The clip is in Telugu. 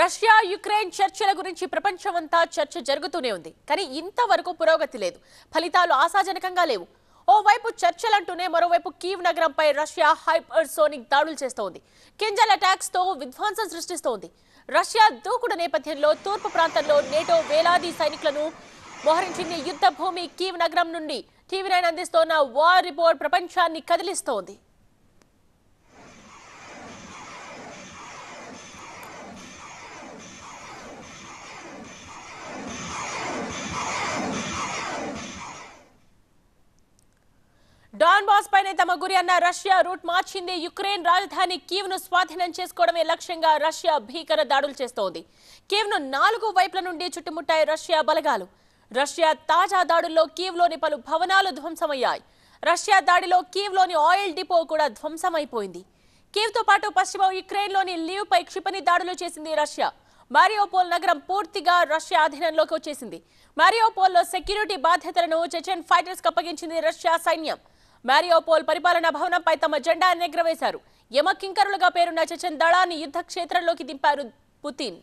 రష్యా యుక్రెయిన్ చర్చల గురించి ప్రపంచమంతా చర్చ జరుగుతూనే ఉంది కానీ ఇంతవరకు పురోగతి లేదు ఫలితాలు ఆశాజనకంగా లేవు ఓవైపు చర్చలంటూనే మరోవైపు కీవ్ నగరంపై రష్యా హైపర్సోనిక్ దాడులు చేస్తోంది కింజల్ అటాక్స్ తో విధ్వంసం సృష్టిస్తోంది రష్యా దూకుడు నేపథ్యంలో తూర్పు ప్రాంతంలో నేటో వేలాది సైనికులను మోహరించింది యుద్ధ భూమి కీవ్ నగరం నుండి టీవీ నైన్ అందిస్తోన్న వార్ రిపోర్ట్ ప్రపంచాన్ని కదిలిస్తోంది డాన్ బాస్ పైన తమ గురి అన్న రష్యా రూట్ మార్చింది యుక్రెయిన్ రాజధాని కీవ్ ను స్వాధీనం చేసుకోవడమే లక్ష్యంగా రష్యా భీకర దాడులు చేస్తోంది కీవ్ ను నాలుగు వైపుల నుండి చుట్టుముట్టాయి రష్యా బలగాలు రష్యా తాజా దాడుల్లో కీవ్లోని పలు భవనాలు ధ్వంసమయ్యాయి రష్యా దాడిలో కీవ్లోని ఆయిల్ డిపో కూడా ధ్వంసమైపోయింది కీవ్తో పాటు పశ్చిమ లోని లీవ్ పై క్షిపణి దాడులు చేసింది రష్యా మారియోపోల్ నగరం పూర్తిగా రష్యా అధీనంలోకి వచ్చేసింది మారియోపోల్లో సెక్యూరిటీ బాధ్యతలను చెచెన్ ఫైటర్స్ అప్పగించింది రష్యా సైన్యం మ్యారియోపోల్ పరిపాలనా భవనంపై తమ జెండా ఎగరవేశారు యమ పేరున్న చచన్ దళాన్ని యుద్ధ క్షేత్రంలోకి దింపారు పుతిన్